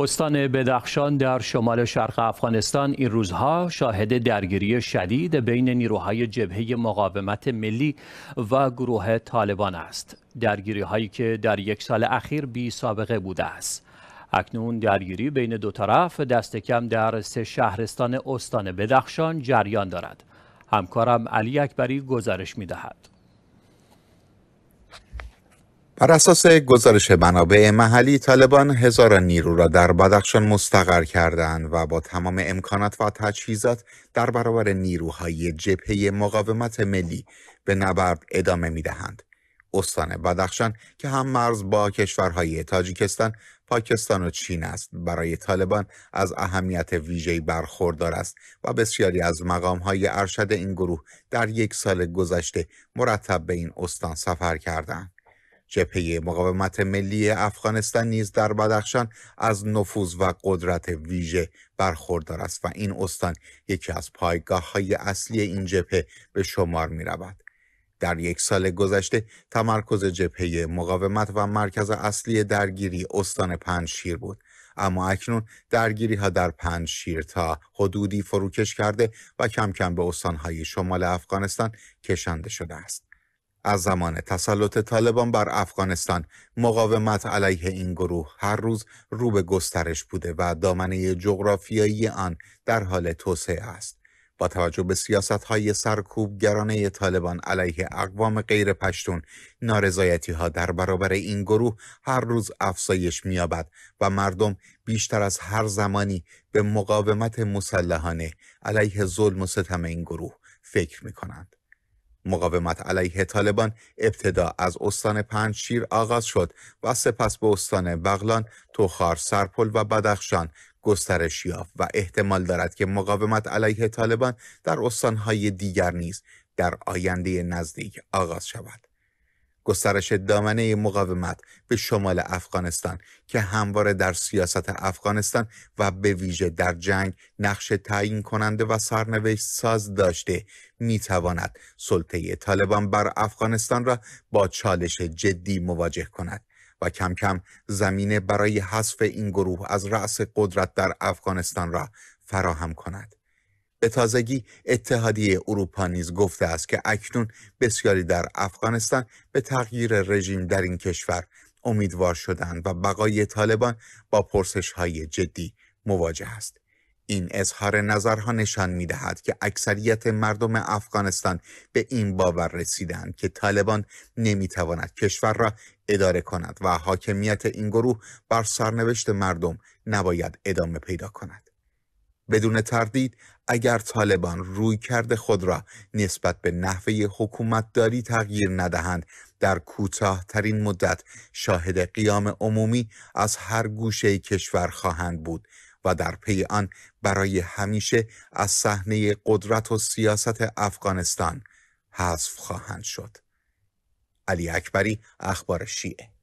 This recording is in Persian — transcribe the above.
استان بدخشان در شمال شرق افغانستان این روزها شاهد درگیری شدید بین نیروهای جبهه مقاومت ملی و گروه طالبان است. درگیری هایی که در یک سال اخیر بی سابقه بوده است. اکنون درگیری بین دو طرف دست کم در سه شهرستان استان بدخشان جریان دارد. همکارم علی اکبری گزارش می دهد. بر اساس گزارش منابع محلی طالبان هزار نیرو را در بدخشان مستقر کردند و با تمام امکانات و تجهیزات در برابر نیروهای جبهه مقاومت ملی به نبرد ادامه می دهند. استان بدخشان که هم مرز با کشورهای تاجیکستان، پاکستان و چین است برای طالبان از اهمیت ویژه‌ای برخوردار است و بسیاری از مقامهای ارشد این گروه در یک سال گذشته مرتب به این استان سفر کردند. جبهه مقاومت ملی افغانستان نیز در بدخشان از نفوذ و قدرت ویژه برخوردار است و این استان یکی از پایگاه های اصلی این جبهه به شمار می رود. در یک سال گذشته تمرکز جبهه مقاومت و مرکز اصلی درگیری استان پنجشیر بود اما اکنون درگیری ها در شیر تا حدودی فروکش کرده و کم کم به استانهای شمال افغانستان کشنده شده است از زمان تسلط طالبان بر افغانستان مقاومت علیه این گروه هر روز رو به گسترش بوده و دامنه جغرافیایی آن در حال توسعه است با توجه به سیاست های سرکوبگرانه طالبان علیه اقوام غیر پشتون نارضایتی ها در برابر این گروه هر روز افزایش میابد و مردم بیشتر از هر زمانی به مقاومت مسلحانه علیه ظلم و ستم این گروه فکر میکنند مقاومت علیه طالبان ابتدا از استان شیر آغاز شد و سپس به استان بغلان، توخار، سرپل و بدخشان گسترش یافت و احتمال دارد که مقاومت علیه طالبان در استانهای دیگر نیز در آینده نزدیک آغاز شود. گسترش دامنه مقاومت به شمال افغانستان که همواره در سیاست افغانستان و به ویژه در جنگ نقش تعیین کننده و سرنوشت ساز داشته میتواند سلطه طالبان بر افغانستان را با چالش جدی مواجه کند و کم کم زمینه برای حذف این گروه از رأس قدرت در افغانستان را فراهم کند. به تازگی اتحادیه اروپا نیز گفته است که اکنون بسیاری در افغانستان به تغییر رژیم در این کشور امیدوار شدند و بقای طالبان با پرسش های جدی مواجه است. این اظهار نظرها نشان می دهد که اکثریت مردم افغانستان به این باور رسیدند که طالبان نمی تواند کشور را اداره کند و حاکمیت این گروه بر سرنوشت مردم نباید ادامه پیدا کند. بدون تردید اگر طالبان روی کرد خود را نسبت به نحوه حکومتداری تغییر ندهند در کوتاه ترین مدت شاهد قیام عمومی از هر گوشه کشور خواهند بود و در پی آن برای همیشه از صحنه قدرت و سیاست افغانستان حذف خواهند شد علی اکبری اخبار شیعه